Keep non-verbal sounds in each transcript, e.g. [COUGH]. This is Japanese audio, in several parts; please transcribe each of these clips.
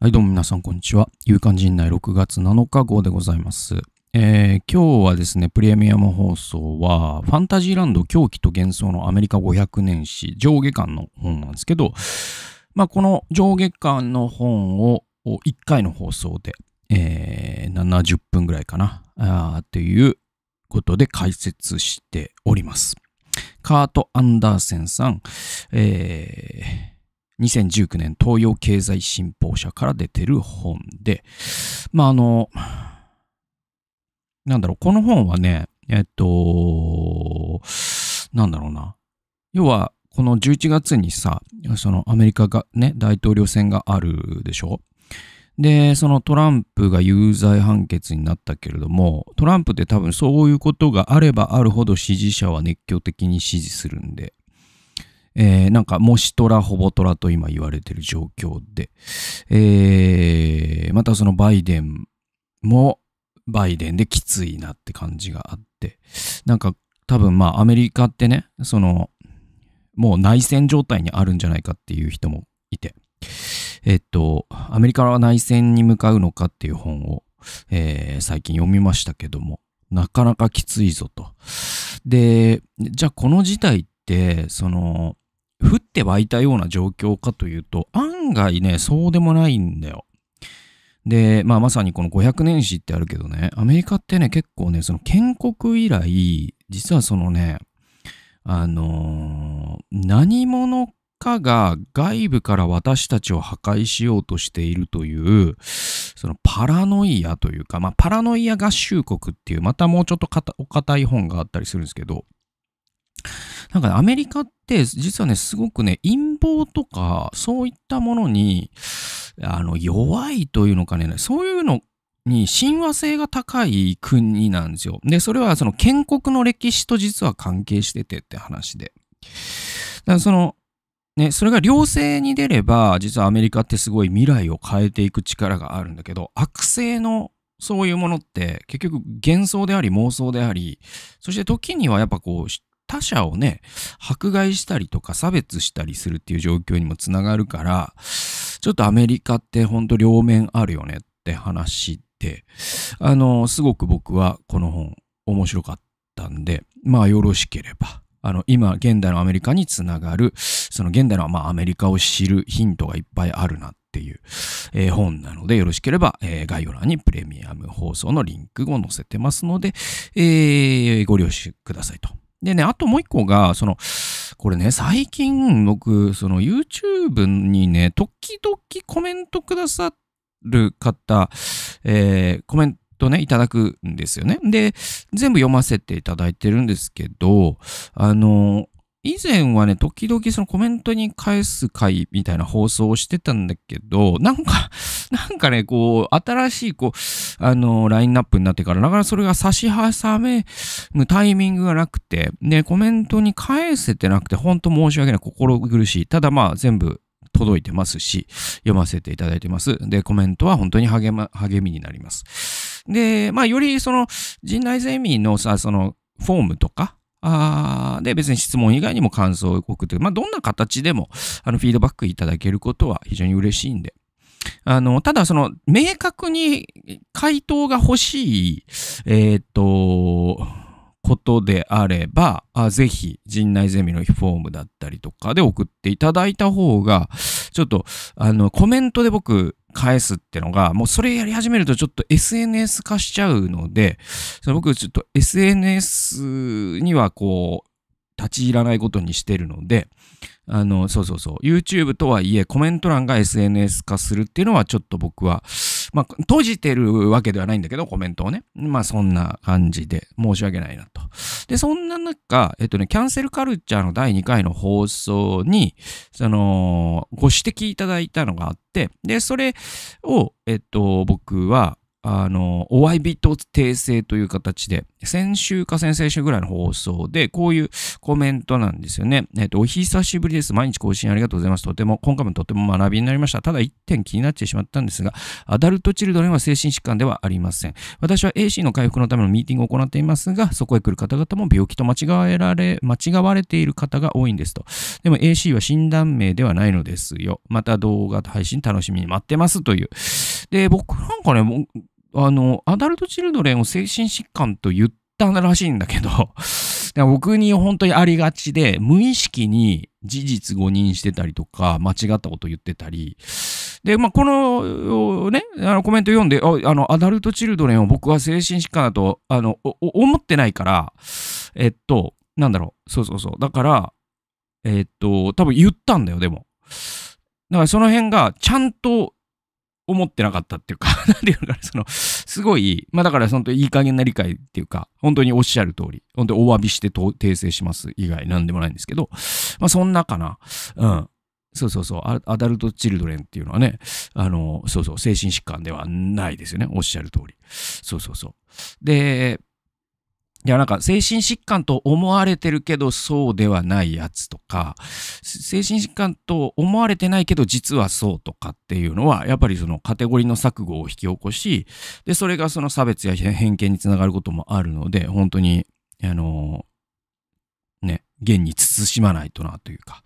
はい、どうも皆さん、こんにちは。勇敢陣内6月7日号でございます。えー、今日はですね、プレミアム放送は、ファンタジーランド狂気と幻想のアメリカ500年史上下巻の本なんですけど、まあ、この上下巻の本を1回の放送で、えー、70分ぐらいかな、あということで解説しております。カート・アンダーセンさん、えー2019年東洋経済新報社から出てる本で、まあ、あの、なんだろう、この本はね、えっと、なんだろうな。要は、この11月にさ、そのアメリカがね、大統領選があるでしょで、そのトランプが有罪判決になったけれども、トランプって多分そういうことがあればあるほど支持者は熱狂的に支持するんで、えー、なんか、もしトラ、ほぼトラと今言われてる状況で、えー、またそのバイデンも、バイデンできついなって感じがあって、なんか多分まあアメリカってね、その、もう内戦状態にあるんじゃないかっていう人もいて、えっと、アメリカは内戦に向かうのかっていう本を、えー、最近読みましたけども、なかなかきついぞと。で、じゃあこの事態って、その、降って湧いたような状況かというと、案外ね、そうでもないんだよ。で、まあまさにこの500年史ってあるけどね、アメリカってね、結構ね、その建国以来、実はそのね、あのー、何者かが外部から私たちを破壊しようとしているという、そのパラノイアというか、まあパラノイア合衆国っていう、またもうちょっとお堅い本があったりするんですけど、なんか、アメリカって実はね、すごくね、陰謀とか、そういったものに、あの、弱いというのかね、そういうのに親和性が高い国なんですよ。で、それはその建国の歴史と実は関係しててって話で。だからその、ね、それが良性に出れば、実はアメリカってすごい未来を変えていく力があるんだけど、悪性のそういうものって結局幻想であり妄想であり、そして時にはやっぱこう他者をね、迫害したりとか差別したりするっていう状況にもつながるから、ちょっとアメリカってほんと両面あるよねって話で、あの、すごく僕はこの本面白かったんで、まあよろしければ。あの、今、現代のアメリカにつながる、その現代の、まあ、アメリカを知るヒントがいっぱいあるなっていう、えー、本なので、よろしければ、えー、概要欄にプレミアム放送のリンクを載せてますので、えー、ご了承くださいと。でね、あともう一個が、その、これね、最近僕、その YouTube にね、時々コメントくださる方、えー、コメントね、いただくんですよね。で、全部読ませていただいてるんですけど、あの、以前はね、時々そのコメントに返す回みたいな放送をしてたんだけど、なんか、[LAUGHS] なんかね、こう、新しい、こう、あの、ラインナップになってから、なかなかそれが差し挟めむタイミングがなくて、で、コメントに返せてなくて、ほんと申し訳ない。心苦しい。ただまあ、全部届いてますし、読ませていただいてます。で、コメントは本当に励ま、励みになります。で、まあ、よりその、陣内ゼミのさ、その、フォームとか、あで、別に質問以外にも感想を送って、まあ、どんな形でも、あの、フィードバックいただけることは非常に嬉しいんで。あの、ただ、その、明確に回答が欲しい、えっ、ー、と、ことであれば、あぜひ、陣内ゼミのフォームだったりとかで送っていただいた方が、ちょっと、あの、コメントで僕、返すってのが、もうそれやり始めるとちょっと SNS 化しちゃうので、その僕ちょっと SNS にはこう、立ち入らないことにしてるので、あの、そうそうそう、YouTube とはいえコメント欄が SNS 化するっていうのはちょっと僕は、まあ、閉じてるわけではないんだけど、コメントをね。まあ、そんな感じで、申し訳ないなと。で、そんな中、えっとね、キャンセルカルチャーの第2回の放送に、その、ご指摘いただいたのがあって、で、それを、えっと、僕は、あの、お詫びと訂正という形で、先週か先々週ぐらいの放送で、こういうコメントなんですよね。えっと、お久しぶりです。毎日更新ありがとうございます。とても、今回もとても学びになりました。ただ一点気になってしまったんですが、アダルトチルドレンは精神疾患ではありません。私は AC の回復のためのミーティングを行っていますが、そこへ来る方々も病気と間違えられ、間違われている方が多いんですと。でも AC は診断名ではないのですよ。また動画配信楽しみに待ってますという。で、僕なんかね、あの、アダルトチルドレンを精神疾患と言ったらしいんだけど [LAUGHS] 僕に本当にありがちで、無意識に事実誤認してたりとか、間違ったこと言ってたり、で、まあ、この、ね、あのコメント読んで、あの、アダルトチルドレンを僕は精神疾患だと、あの、思ってないから、えっと、なんだろう、そうそうそう。だから、えっと、多分言ったんだよ、でも。だからその辺が、ちゃんと思ってなかったっていうか [LAUGHS] なんていうのかな、その、すごい、まあだから、本当いい加減な理解っていうか、本当におっしゃる通り、本当お詫びして訂正します以外、なんでもないんですけど、まあそんなかな、うん。そうそうそうアダルトチルドレンっていうのはね、あの、そうそう、精神疾患ではないですよね、おっしゃる通り。そうそうそう。で、いや、なんか精神疾患と思われてるけどそうではないやつとか、精神疾患と思われてないけど実はそうとかっていうのは、やっぱりそのカテゴリーの錯誤を引き起こし、で、それがその差別や偏見につながることもあるので、本当に、あの、ね、現に慎まないとなというか、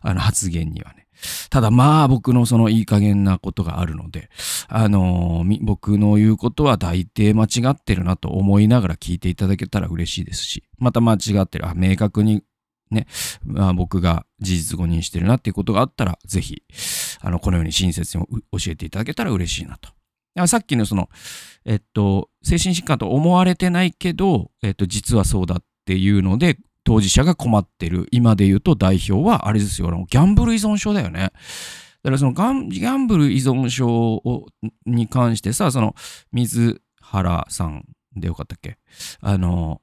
あの発言にはね。ただまあ僕のそのいい加減なことがあるので、あのー、僕の言うことは大抵間違ってるなと思いながら聞いていただけたら嬉しいですし、また間違ってる、あ、明確にね、まあ、僕が事実誤認してるなっていうことがあったら、ぜひ、あの、このように親切に教えていただけたら嬉しいなと。さっきのその、えっと、精神疾患と思われてないけど、えっと、実はそうだっていうので、当事者が困ってる。今で言うと代表は、あれですよ、ギャンブル依存症だよね。だからそのギャンブル依存症に関してさ、その水原さんでよかったっけあの、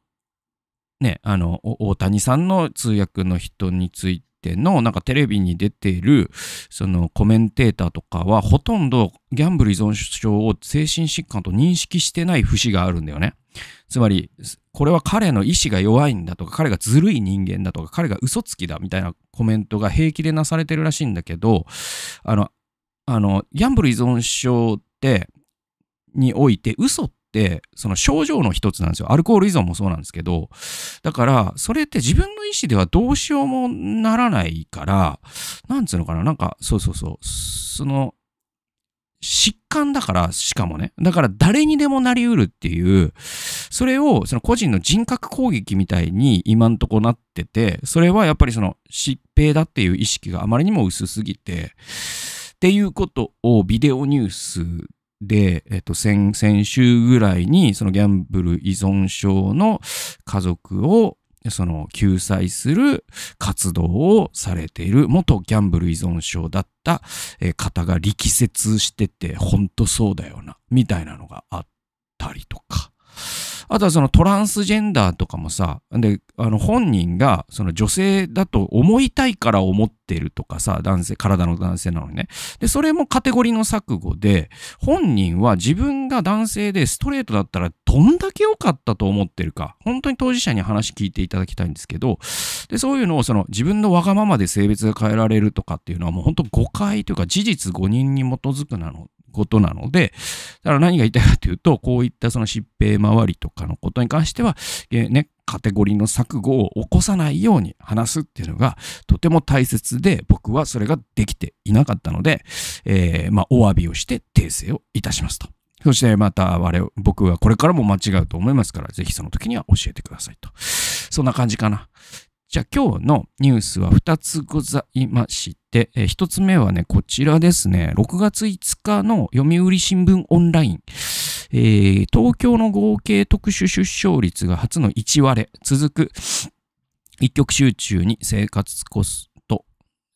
ね、あの、大谷さんの通訳の人について、のなんかテレビに出ているそのコメンテーターとかはほとんどギャンブル依存症を精神疾患と認識してない節があるんだよね。つまり、これは彼の意志が弱いんだとか、彼がずるい人間だとか、彼が嘘つきだみたいなコメントが平気でなされてるらしいんだけど、あの、あの、ギャンブル依存症って、において嘘って、その症状の一つなんですよ。アルコール依存もそうなんですけど、だから、それって自分の意思ではどうしようもならないから、なんつうのかな、なんか、そうそうそう、その、疾患だから、しかもね。だから誰にでもなりうるっていう、それをその個人の人格攻撃みたいに今んとこなってて、それはやっぱりその疾病だっていう意識があまりにも薄すぎて、っていうことをビデオニュースで、えっと、先、先週ぐらいに、そのギャンブル依存症の家族をその救済する活動をされている元ギャンブル依存症だった方が力説してて、ほんとそうだよな、みたいなのがあったりとか。あとはそのトランスジェンダーとかもさ、で、あの本人がその女性だと思いたいから思ってるとかさ、男性、体の男性なのにね。で、それもカテゴリーの錯誤で、本人は自分が男性でストレートだったらどんだけ良かったと思ってるか、本当に当事者に話聞いていただきたいんですけど、で、そういうのをその自分のわがままで性別が変えられるとかっていうのはもう本当誤解というか事実誤認に基づくなのことなので、だから何が言いたいかというと、こういったその疾病周りとかのことに関しては、えー、ね、カテゴリーの錯誤を起こさないように話すっていうのがとても大切で、僕はそれができていなかったので、えー、まあ、お詫びをして訂正をいたしますと。そしてまた我、僕はこれからも間違うと思いますから、ぜひその時には教えてくださいと。そんな感じかな。じゃあ今日のニュースは2つございまして、えー、1つ目はね、こちらですね、6月5日の読売新聞オンライン。えー、東京の合計特殊出生率が初の1割続く一極集中に生活コスト、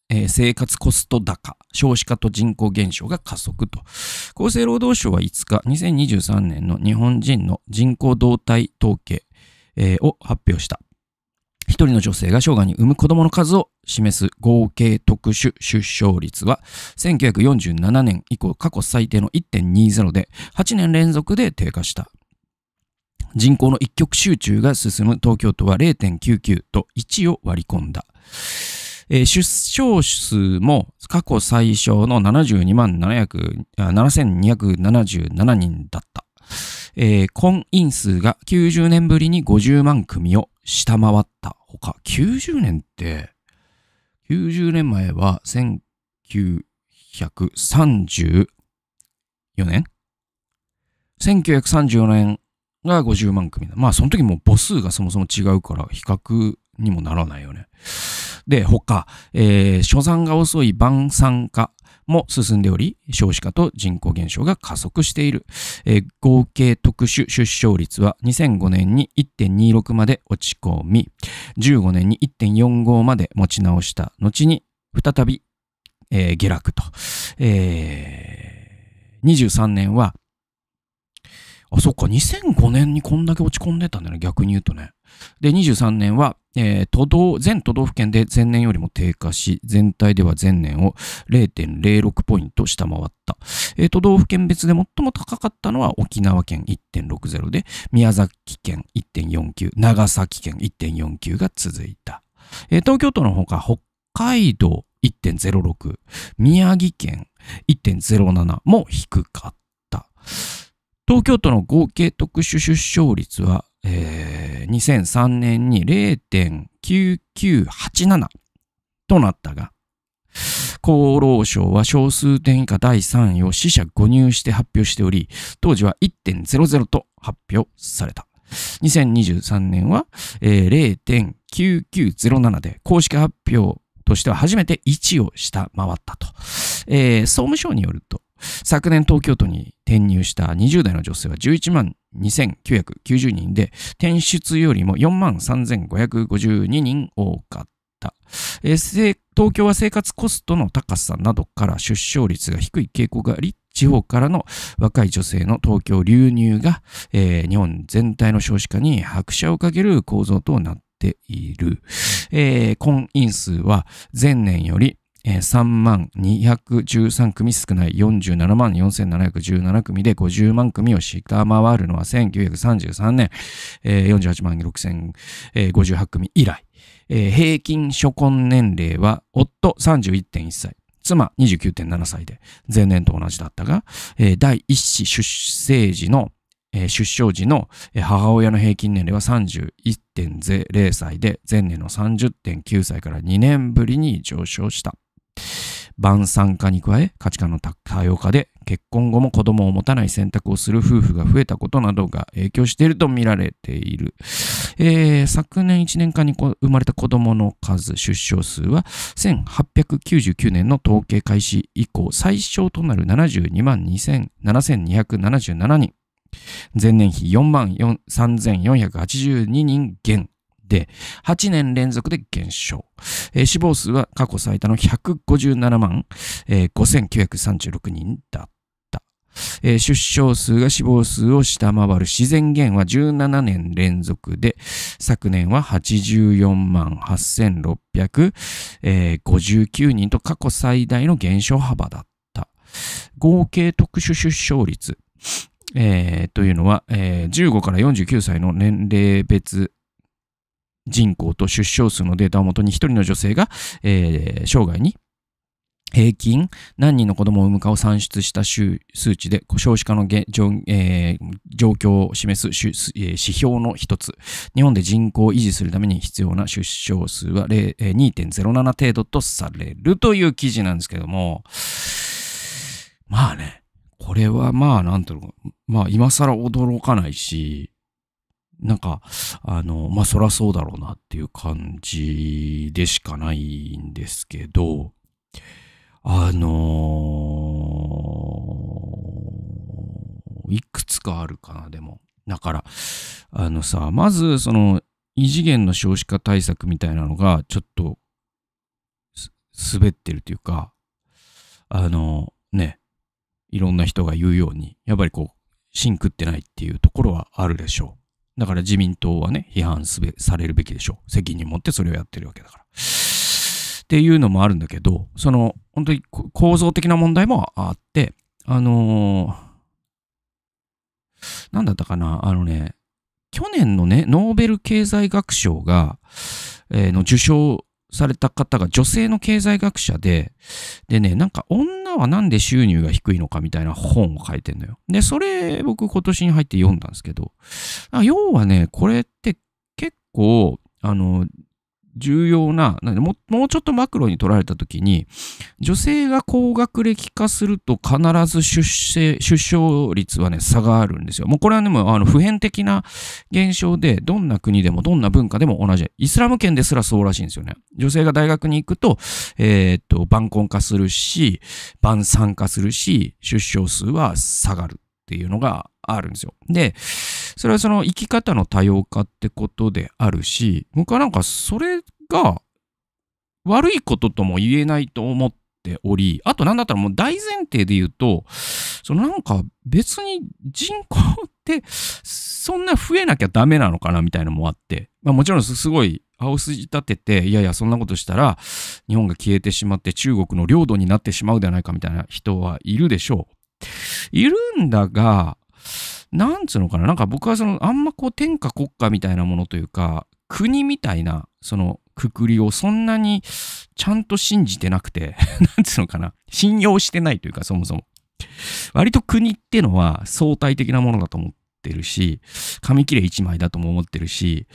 えー、生活コスト高、少子化と人口減少が加速と。厚生労働省は5日、2023年の日本人の人口動態統計、えー、を発表した。人の女性が生涯に産む子供の数を示す合計特殊出生率は、1947年以降過去最低の1.20で、8年連続で低下した。人口の一極集中が進む東京都は0.99と1を割り込んだ。えー、出生数も過去最小の72万7277人だった。えー、婚姻数が90年ぶりに50万組を、下回ったほか、90年って、90年前は1934年 ?1934 年が50万組だ。まあその時も母数がそもそも違うから比較にもならないよね。で、他、えー、所産が遅い晩産化、も進んでおり、少子化と人口減少が加速している。えー、合計特殊出生率は2005年に1.26まで落ち込み、15年に1.45まで持ち直した後に、再び、えー、下落と。えー、23年は、あ、そっか、2005年にこんだけ落ち込んでたんだよね、逆に言うとね。で、23年は、えー、都道、全都道府県で前年よりも低下し、全体では前年を0.06ポイント下回った。えー、都道府県別で最も高かったのは沖縄県1.60で、宮崎県1.49、長崎県1.49が続いた。えー、東京都のほか北海道1.06、宮城県1.07も低かった。東京都の合計特殊出生率はえー、2003年に0.9987となったが、厚労省は少数点以下第3位を死者誤入して発表しており、当時は1.00と発表された。2023年は、えー、0.9907で公式発表としては初めて1を下回ったと。えー、総務省によると、昨年東京都に転入した20代の女性は11万2990人で、転出よりも4万3552人多かった。えー、東京は生活コストの高さなどから出生率が低い傾向があり、地方からの若い女性の東京流入が、えー、日本全体の少子化に拍車をかける構造となっている。えー、婚姻数は前年よりえー、3万213組少ない47万4717組で50万組を下回るのは1933年、えー、48万6058組以来、えー、平均初婚年齢は夫31.1歳。妻29.7歳で、前年と同じだったが、えー、第一子出生時のえ出生時の母親の平均年齢は31.0歳で前年の30.9歳から2年ぶりに上昇した。晩餐化に加え価値観の多様化で結婚後も子供を持たない選択をする夫婦が増えたことなどが影響していると見られている。えー、昨年1年間に生まれた子供の数、出生数は1899年の統計開始以降最小となる72万7277人。前年比4万3482人減。で、8年連続で減少。えー、死亡数は過去最多の157万、えー、5936人だった、えー、出生数が死亡数を下回る自然減は17年連続で、昨年は84万8659人と過去最大の減少幅だった。合計特殊出生率、えー、というのは、えー、15から49歳の年齢別人口と出生数のデータをもとに1人の女性が、えー、生涯に平均何人の子供を産むかを算出した数値で少子化の、えー、状況を示す指標の一つ日本で人口を維持するために必要な出生数は2.07程度とされるという記事なんですけどもまあねこれはまあなんか、まあ今更驚かないしなんか、あの、まあ、そらそうだろうなっていう感じでしかないんですけど、あのー、いくつかあるかな、でも。だから、あのさ、まず、その、異次元の少子化対策みたいなのが、ちょっと、滑ってるというか、あのー、ね、いろんな人が言うように、やっぱりこう、芯食ってないっていうところはあるでしょう。だから自民党はね、批判すべ、されるべきでしょう。責任持ってそれをやってるわけだから。っていうのもあるんだけど、その、本当に構造的な問題もあって、あのー、なんだったかな、あのね、去年のね、ノーベル経済学賞が、えー、の受賞された方が女性の経済学者で、でね、なんか女はなんで収入が低いのかみたいな本を書いてんのよ。で、それ僕今年に入って読んだんですけど、要はね、これって結構、あの、重要な、なももうちょっとマクロに取られた時に、女性が高学歴化すると必ず出生、出生率はね、差があるんですよ。もうこれはでもあの普遍的な現象で、どんな国でもどんな文化でも同じ。イスラム圏ですらそうらしいんですよね。女性が大学に行くと、えー、っと、晩婚化するし、晩産化するし、出生数は下がるっていうのがあるんですよ。で、それはその生き方の多様化ってことであるし、僕はなんかそれが悪いこととも言えないと思っており、あとなんだったらもう大前提で言うと、そのなんか別に人口ってそんな増えなきゃダメなのかなみたいなのもあって、まあもちろんすごい青筋立てて、いやいや、そんなことしたら、日本が消えてしまって、中国の領土になってしまうではないかみたいな人はいるでしょう。いるんだが、なんつうのかな、なんか僕はその、あんまこう天下国家みたいなものというか、国みたいな、その、くくりをそんなにちゃんと信じてなくて、[LAUGHS] なんつうのかな、信用してないというか、そもそも。割と国ってのは相対的なものだと思ってるし、紙切れ一枚だとも思ってるし、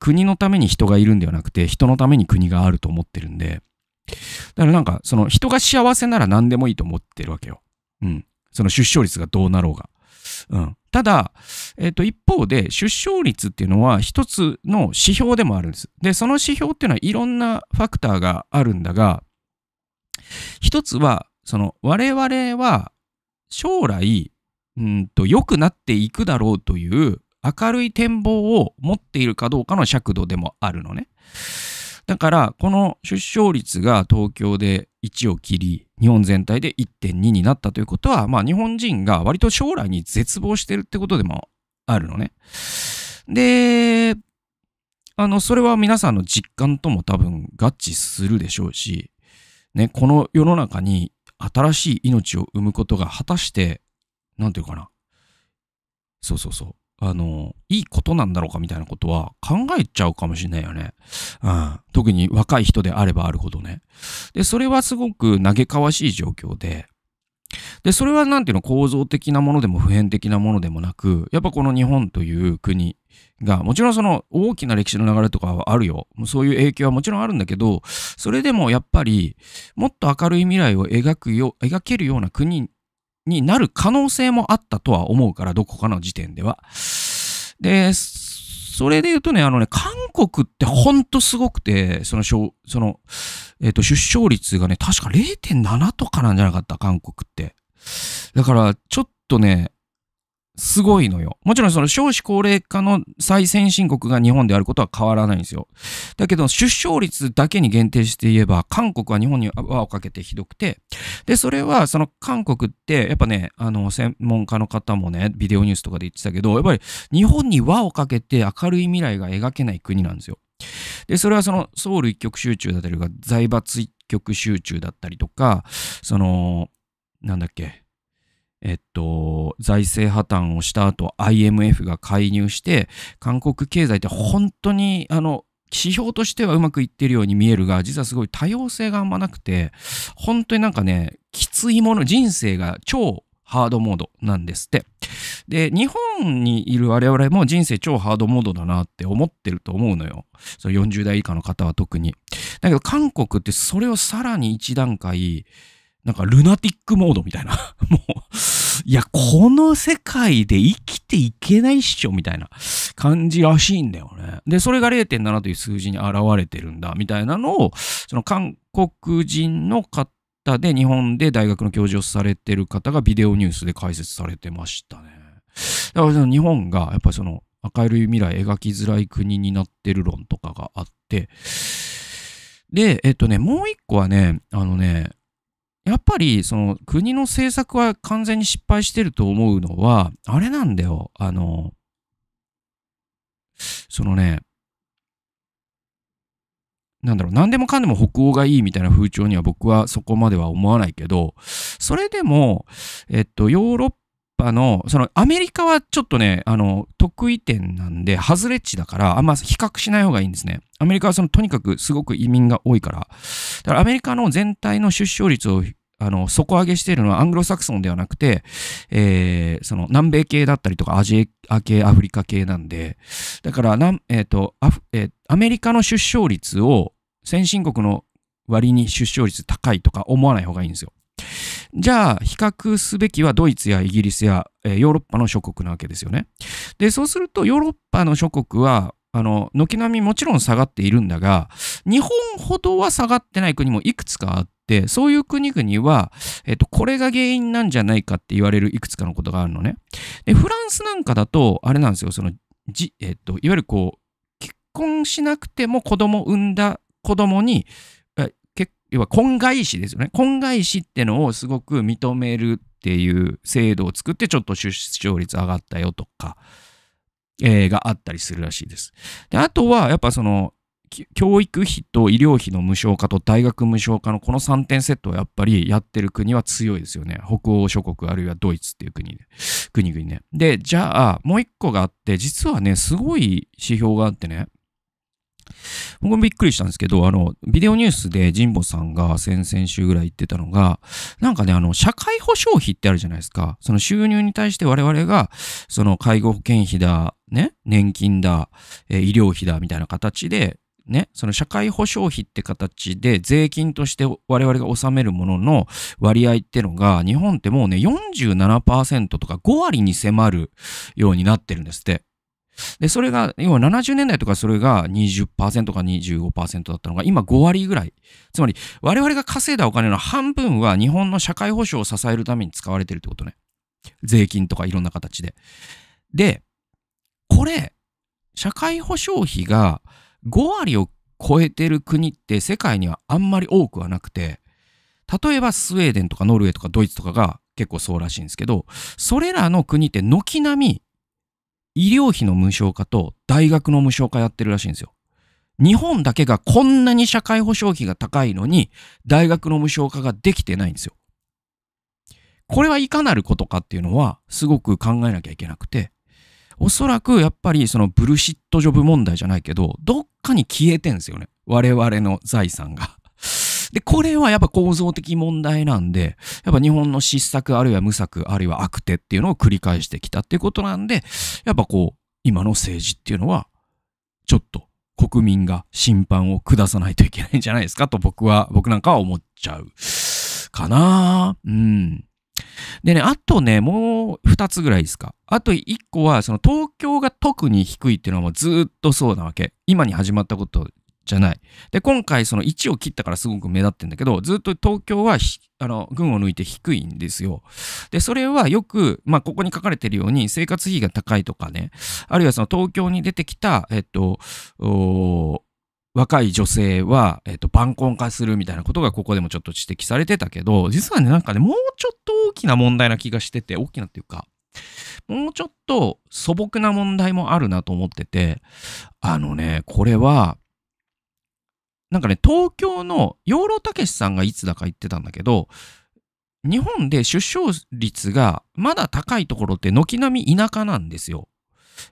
国のために人がいるんではなくて、人のために国があると思ってるんで、だからなんか、その人が幸せなら何でもいいと思ってるわけよ。うん。その出生率がどうなろうが。うん、ただ、えっ、と、一方で出生率っていうのは一つの指標でもあるんです。で、その指標っていうのはいろんなファクターがあるんだが、一つは、その我々は将来、うんと良くなっていくだろうという明るい展望を持っているかどうかの尺度でもあるのね。だから、この出生率が東京で1を切り、日本全体で1.2になったということは、まあ日本人が割と将来に絶望してるってことでもあるのね。で、あの、それは皆さんの実感とも多分合致するでしょうし、ね、この世の中に新しい命を生むことが果たして、なんていうかな。そうそうそう。あの、いいことなんだろうかみたいなことは考えちゃうかもしれないよね。うん。特に若い人であればあるほどね。で、それはすごく嘆かわしい状況で、で、それは何ていうの、構造的なものでも普遍的なものでもなく、やっぱこの日本という国が、もちろんその大きな歴史の流れとかはあるよ。そういう影響はもちろんあるんだけど、それでもやっぱり、もっと明るい未来を描くよ、描けるような国になる可能性もあったとは思うから、どこかの時点では。で、それで言うとね、あのね、韓国ってほんとすごくて、その、その、えっ、ー、と、出生率がね、確か0.7とかなんじゃなかった、韓国って。だから、ちょっとね、すごいのよ。もちろんその少子高齢化の最先進国が日本であることは変わらないんですよ。だけど出生率だけに限定して言えば韓国は日本に輪をかけてひどくて、で、それはその韓国ってやっぱね、あの専門家の方もね、ビデオニュースとかで言ってたけど、やっぱり日本に輪をかけて明るい未来が描けない国なんですよ。で、それはそのソウル一極集中だったりとか財閥一極集中だったりとか、その、なんだっけ、えっと、財政破綻をした後 IMF が介入して韓国経済って本当にあの指標としてはうまくいってるように見えるが実はすごい多様性があんまなくて本当になんかねきついもの人生が超ハードモードなんですって。で、日本にいる我々も人生超ハードモードだなって思ってると思うのよ。そ40代以下の方は特に。だけど韓国ってそれをさらに一段階、なんかルナティックモードみたいな。[LAUGHS] もう、いや、この世界で生きていけないっしょみたいな感じらしいんだよね。で、それが0.7という数字に現れてるんだみたいなのを、その韓国人の方で日本で大学の教授をされてる方がビデオニュースで解説されてましたね。だからその日本がやっぱりその明るい未来描きづらい国になってる論とかがあって、で、えっとね、もう一個はね、あのね、やっぱりその国の政策は完全に失敗してると思うのは、あれなんだよ。あの、そのね、なんだろう、何でもかんでも北欧がいいみたいな風潮には僕はそこまでは思わないけど、それでも、えっと、ヨーロッパの、そのアメリカはちょっとね、あの、得意点なんで、外れ値だから、あんま比較しない方がいいんですね。アメリカはその、とにかくすごく移民が多いから。だからアメリカの全体の出生率を、あの、底上げしているのはアングロサクソンではなくて、えー、その、南米系だったりとか、アジア系、アフリカ系なんで、だから、なん、えっ、ー、と、アフ、えー、アメリカの出生率を、先進国の割に出生率高いとか思わない方がいいんですよ。じゃあ、比較すべきはドイツやイギリスや、えー、ヨーロッパの諸国なわけですよね。で、そうすると、ヨーロッパの諸国は、あの、軒並みもちろん下がっているんだが、日本ほどは下がってない国もいくつかあって、そういう国々は、えっと、これが原因なんじゃないかって言われるいくつかのことがあるのね。で、フランスなんかだと、あれなんですよ、その、じ、えっと、いわゆるこう、結婚しなくても子供産んだ子供に要は婚外子ですよね。婚外子ってのをすごく認めるっていう制度を作って、ちょっと出生率上がったよとか、えー、があったりするらしいです。で、あとは、やっぱその、教育費と医療費の無償化と大学無償化のこの3点セットをやっぱりやってる国は強いですよね。北欧諸国あるいはドイツっていう国で、国々ね。で、じゃあもう一個があって、実はね、すごい指標があってね、僕もびっくりしたんですけど、あの、ビデオニュースで神保さんが先々週ぐらい言ってたのが、なんかね、あの、社会保障費ってあるじゃないですか。その収入に対して我々が、その介護保険費だ、ね、年金だ、え医療費だ、みたいな形で、ね、その社会保障費って形で税金として我々が納めるものの割合ってのが日本ってもうね47%とか5割に迫るようになってるんですって。で、それが、今70年代とかそれが20%か25%だったのが、今5割ぐらい。つまり、我々が稼いだお金の半分は日本の社会保障を支えるために使われてるってことね。税金とかいろんな形で。で、これ、社会保障費が5割を超えてる国って世界にはあんまり多くはなくて、例えばスウェーデンとかノルウェーとかドイツとかが結構そうらしいんですけど、それらの国って軒並み医療費の無償化と大学の無償化やってるらしいんですよ。日本だけがこんなに社会保障費が高いのに、大学の無償化ができてないんですよ。これはいかなることかっていうのは、すごく考えなきゃいけなくて、おそらくやっぱりそのブルシットジョブ問題じゃないけど、どっかに消えてんですよね。我々の財産が。で、これはやっぱ構造的問題なんで、やっぱ日本の失策あるいは無策あるいは悪手っていうのを繰り返してきたっていうことなんで、やっぱこう、今の政治っていうのは、ちょっと国民が審判を下さないといけないんじゃないですかと僕は、僕なんかは思っちゃう。かなうん。でね、あとね、もう二つぐらいですか。あと一個は、その東京が特に低いっていうのはもうずっとそうなわけ。今に始まったことじゃない。で、今回その1を切ったからすごく目立ってんだけど、ずっと東京はあの群を抜いて低いんですよ。で、それはよく、まあ、ここに書かれてるように生活費が高いとかね、あるいはその東京に出てきた、えっと、若い女性は、えっと、晩婚化するみたいなことがここでもちょっと指摘されてたけど、実はね、なんかね、もうちょっと大きな問題な気がしてて、大きなっていうか、もうちょっと素朴な問題もあるなと思ってて、あのね、これは、なんかね、東京の養老孟さんがいつだか言ってたんだけど、日本で出生率がまだ高いところって軒並み田舎なんですよ。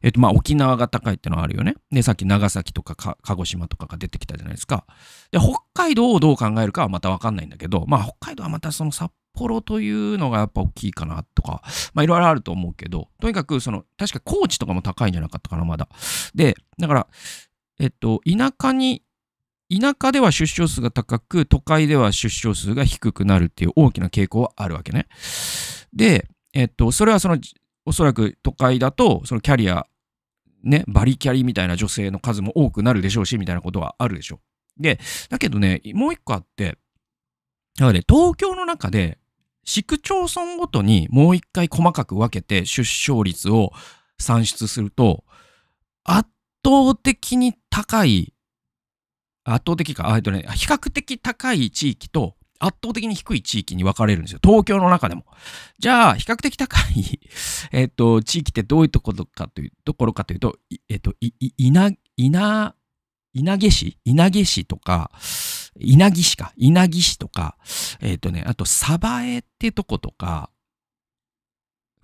えっと、まあ、沖縄が高いってのはあるよね。で、さっき長崎とかか鹿児島とかが出てきたじゃないですか。で、北海道をどう考えるかはまたわかんないんだけど、まあ、北海道はまたその札幌というのがやっぱ大きいかなとか、まあ、いろいろあると思うけど、とにかく、その、確か高知とかも高いんじゃなかったかな、まだ。で、だから、えっと、田舎に田舎では出生数が高く、都会では出生数が低くなるっていう大きな傾向はあるわけね。で、えっと、それはその、おそらく都会だと、そのキャリア、ね、バリキャリみたいな女性の数も多くなるでしょうし、みたいなことはあるでしょう。で、だけどね、もう一個あって、だからね、東京の中で、市区町村ごとにもう一回細かく分けて出生率を算出すると、圧倒的に高い圧倒的か、えっとね、比較的高い地域と圧倒的に低い地域に分かれるんですよ。東京の中でも。じゃあ、比較的高い [LAUGHS] えっと、地域ってどういうところかという、ところかというと、えっと、い、い、稲、稲、稲毛市稲毛市とか、稲城市か。稲城市とか、えっ、とね、あと、鯖江ってとことか、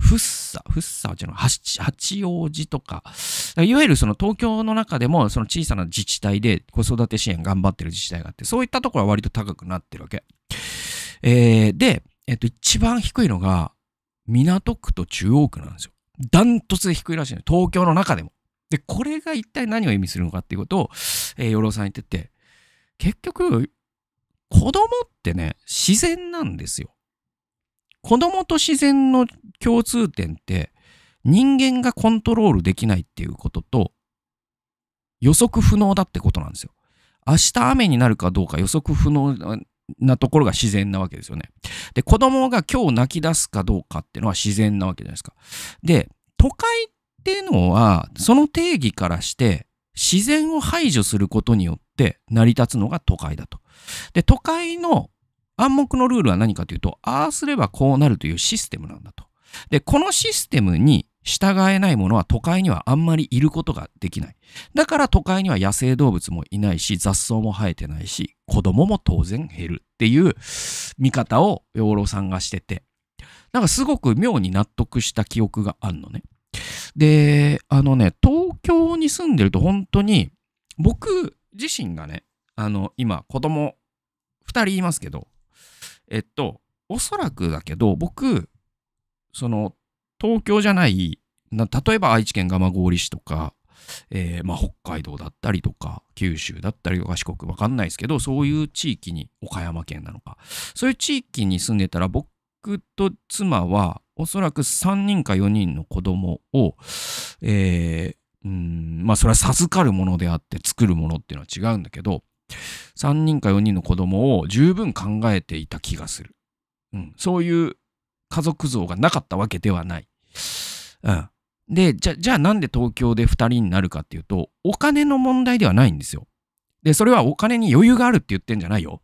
フッサ、フッサってうの八王子とか、いわゆるその東京の中でもその小さな自治体で子育て支援頑張ってる自治体があって、そういったところは割と高くなってるわけ。えー、で、えっと、一番低いのが、港区と中央区なんですよ。ダントツで低いらしいの。東京の中でも。で、これが一体何を意味するのかっていうことを、えー、養老さん言ってて、結局、子供ってね、自然なんですよ。子供と自然の共通点って人間がコントロールできないっていうことと予測不能だってことなんですよ。明日雨になるかどうか予測不能なところが自然なわけですよね。で、子供が今日泣き出すかどうかっていうのは自然なわけじゃないですか。で、都会っていうのは、その定義からして、自然を排除することによって成り立つのが都会だと。で、都会の暗黙のルールは何かというと、ああすればこうなるというシステムなんだと。で、このシステムに従えないものは都会にはあんまりいることができない。だから都会には野生動物もいないし、雑草も生えてないし、子供も当然減るっていう見方を養老さんがしてて、なんかすごく妙に納得した記憶があるのね。で、あのね、東京に住んでると本当に、僕自身がね、あの、今子供二人いますけど、えっと、おそらくだけど、僕、その、東京じゃない、な例えば愛知県蒲郡市とか、えー、まあ、北海道だったりとか、九州だったりとか、四国わかんないですけど、そういう地域に、岡山県なのか、そういう地域に住んでたら、僕と妻は、おそらく3人か4人の子供を、えー、うんまあそれは授かるものであって作るものっていうのは違うんだけど3人か4人の子供を十分考えていた気がする。うん、そういう家族像がなかったわけではない。うん、で、じゃ、じゃあなんで東京で2人になるかっていうと、お金の問題ではないんですよ。で、それはお金に余裕があるって言ってんじゃないよ。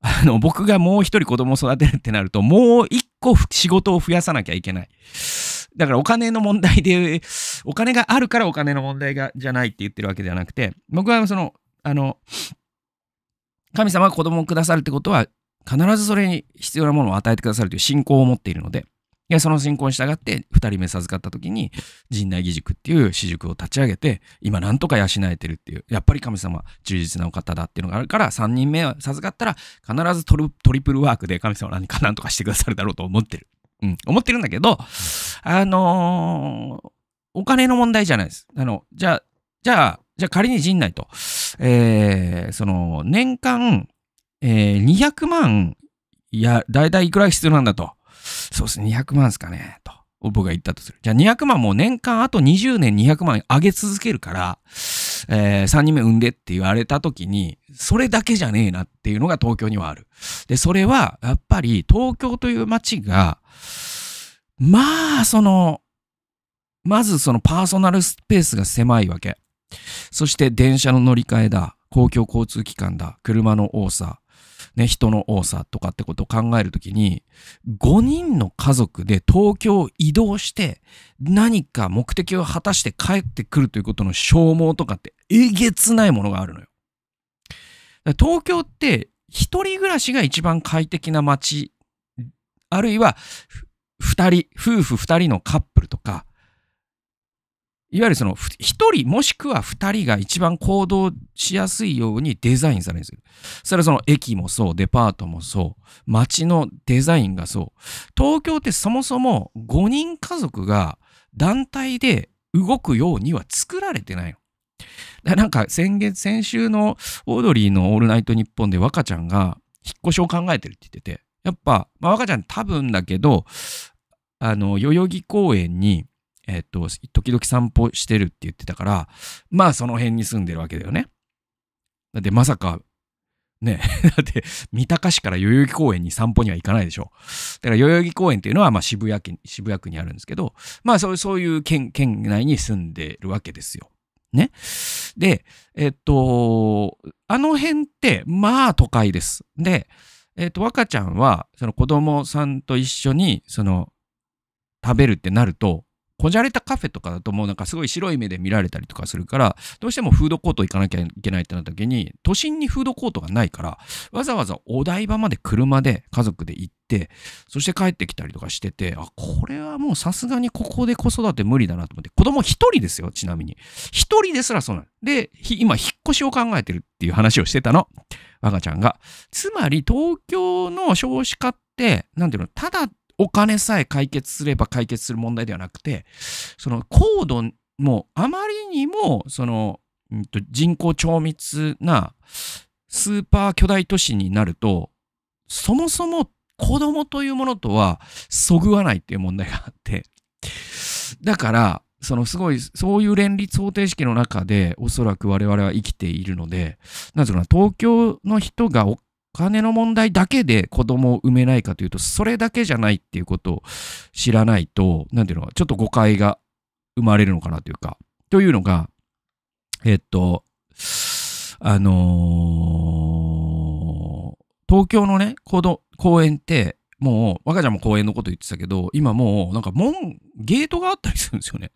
あの、僕がもう一人子供を育てるってなると、もう一個仕事を増やさなきゃいけない。だからお金の問題で、お金があるからお金の問題が、じゃないって言ってるわけではなくて、僕はその、あの、神様が子供をくださるってことは、必ずそれに必要なものを与えてくださるという信仰を持っているので、いやその信仰に従って2人目授かった時に陣内義塾っていう私塾を立ち上げて今なんとか養えてるっていうやっぱり神様忠実なお方だっていうのがあるから3人目を授かったら必ずトリプルワークで神様何か何とかしてくださるだろうと思ってる。うん、思ってるんだけど、あのー、お金の問題じゃないです。あの、じゃあ、じゃあ、じゃあ仮に陣内と、えー、その、年間、えー、200万、いや、だいたいいくら必要なんだと。そうですね、200万っすかね、と。僕が言ったとする。じゃあ200万もう年間あと20年200万上げ続けるから、えー、3人目産んでって言われた時に、それだけじゃねえなっていうのが東京にはある。で、それは、やっぱり東京という街が、まあ、その、まずそのパーソナルスペースが狭いわけ。そして電車の乗り換えだ、公共交通機関だ、車の多さ、ね、人の多さとかってことを考えるときに、5人の家族で東京を移動して、何か目的を果たして帰ってくるということの消耗とかって、えげつないものがあるのよ。東京って、一人暮らしが一番快適な街、あるいは、二人、夫婦二人のカップルとか、いわゆるその1人もしくは2人が一番行動しやすいようにデザインされるんですよ。それはその駅もそう、デパートもそう、街のデザインがそう。東京ってそもそも5人家族が団体で動くようには作られてないの。なんか先月、先週のオードリーのオールナイトニッポンで若ちゃんが引っ越しを考えてるって言ってて、やっぱ、まあ、若ちゃん多分だけど、あの、代々木公園に、えっと、時々散歩してるって言ってたから、まあその辺に住んでるわけだよね。だってまさか、ね、[LAUGHS] だって三鷹市から代々木公園に散歩には行かないでしょ。だから代々木公園っていうのはまあ渋谷区渋谷区にあるんですけど、まあそうそういう県県内に住んでるわけですよ。ね。で、えっと、あの辺ってまあ都会です。で、えっと、若ちゃんはその子供さんと一緒にその食べるってなると、こじゃれたカフェとかだともうなんかすごい白い目で見られたりとかするからどうしてもフードコート行かなきゃいけないってなった時に都心にフードコートがないからわざわざお台場まで車で家族で行ってそして帰ってきたりとかしててあこれはもうさすがにここで子育て無理だなと思って子供1人ですよちなみに1人ですらそうなんで今引っ越しを考えてるっていう話をしてたの我がちゃんがつまり東京の少子化って何ていうのただお金さえ解決すれば解決する問題ではなくて、その高度もあまりにも、その、うん、と人口超密なスーパー巨大都市になると、そもそも子供というものとはそぐわないっていう問題があって、だから、そのすごい、そういう連立方程式の中で、おそらく我々は生きているので、なぜつかな、東京の人が金の問題だけで子供を産めないかというと、それだけじゃないっていうことを知らないと、なんていうのか、ちょっと誤解が生まれるのかなというか、というのが、えっと、あのー、東京のね、公園って、もう、若ちゃんも公園のこと言ってたけど、今もう、なんか門、ゲートがあったりするんですよね。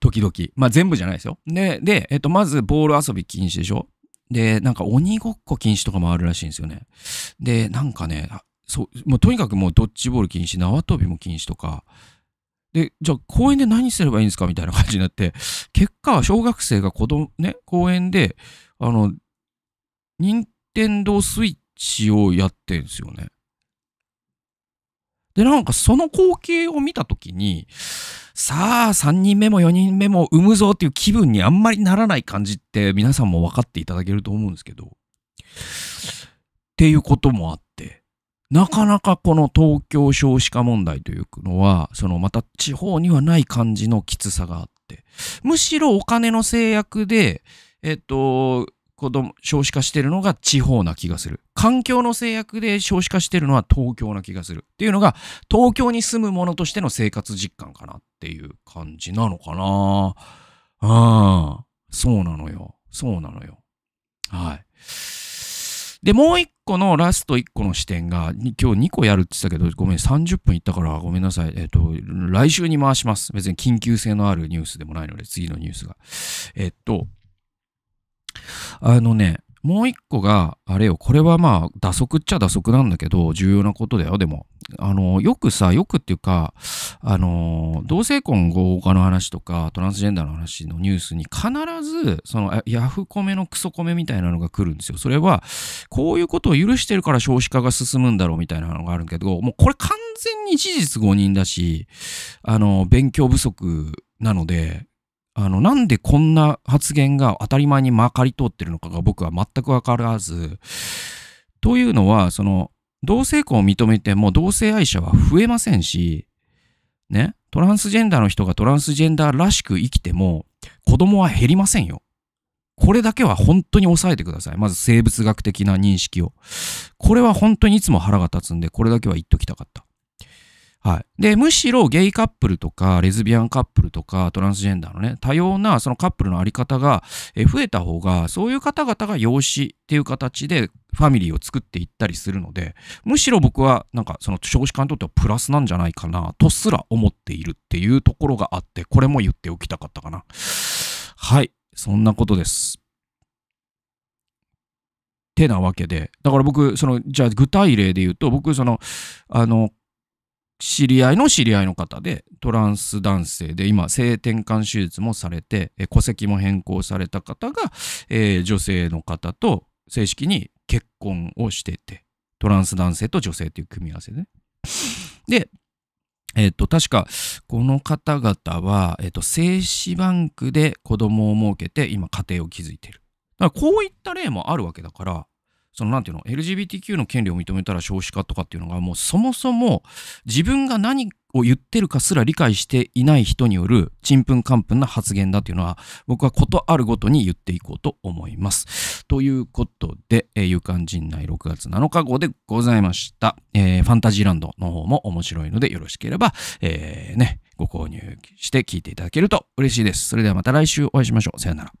時々。まあ全部じゃないですよ。で、で、えっと、まずボール遊び禁止でしょで、なんか鬼ごっこ禁止とかもあるらしいんですよね。で、なんかね、そう、もうとにかくもうドッジボール禁止、縄跳びも禁止とか、で、じゃあ公園で何すればいいんですかみたいな感じになって、結果は小学生が子供、ね、公園で、あの、任天堂スイッチをやってるんですよね。で、なんかその光景を見た時に、さあ、3人目も4人目も産むぞっていう気分にあんまりならない感じって皆さんも分かっていただけると思うんですけど、っていうこともあって、なかなかこの東京少子化問題というのは、そのまた地方にはない感じのきつさがあって、むしろお金の制約で、えっと、子供、少子化してるのが地方な気がする。環境の制約で少子化してるのは東京な気がする。っていうのが、東京に住む者としての生活実感かなっていう感じなのかな。あんそうなのよ。そうなのよ。はい。で、もう一個のラスト一個の視点が、今日2個やるって言ったけど、ごめん、30分いったからごめんなさい。えっ、ー、と、来週に回します。別に緊急性のあるニュースでもないので、次のニュースが。えっ、ー、と、あのね、もう一個が、あれよ、これはまあ、打足っちゃ打足なんだけど、重要なことだよ、でも。あの、よくさ、よくっていうか、あの、同性婚合法の話とか、トランスジェンダーの話のニュースに必ず、その、ヤフコメのクソコメみたいなのが来るんですよ。それは、こういうことを許してるから少子化が進むんだろうみたいなのがあるけど、もうこれ完全に事実誤認だし、あの、勉強不足なので、あの、なんでこんな発言が当たり前にまかり通ってるのかが僕は全くわからず、というのは、その、同性婚を認めても同性愛者は増えませんし、ね、トランスジェンダーの人がトランスジェンダーらしく生きても子供は減りませんよ。これだけは本当に抑えてください。まず生物学的な認識を。これは本当にいつも腹が立つんで、これだけは言っときたかった。はい、でむしろゲイカップルとかレズビアンカップルとかトランスジェンダーのね多様なそのカップルの在り方が増えた方がそういう方々が養子っていう形でファミリーを作っていったりするのでむしろ僕はなんかその少子化にとってはプラスなんじゃないかなとすら思っているっていうところがあってこれも言っておきたかったかなはいそんなことですてなわけでだから僕そのじゃあ具体例で言うと僕そのあの知り合いの知り合いの方で、トランス男性で、今、性転換手術もされて、え戸籍も変更された方が、えー、女性の方と正式に結婚をしてて、トランス男性と女性という組み合わせでね。で、えっ、ー、と、確か、この方々は、えっ、ー、と、精子バンクで子供を設けて、今、家庭を築いてる。だから、こういった例もあるわけだから、そのなんていうの LGBTQ の権利を認めたら少子化とかっていうのがもうそもそも自分が何を言ってるかすら理解していない人によるちんぷんかんぷんな発言だっていうのは僕はことあるごとに言っていこうと思います。ということで、えー、有感陣内6月7日号でございました、えー、ファンタジーランドの方も面白いのでよろしければ、えー、ね、ご購入して聞いていただけると嬉しいです。それではまた来週お会いしましょう。さよなら。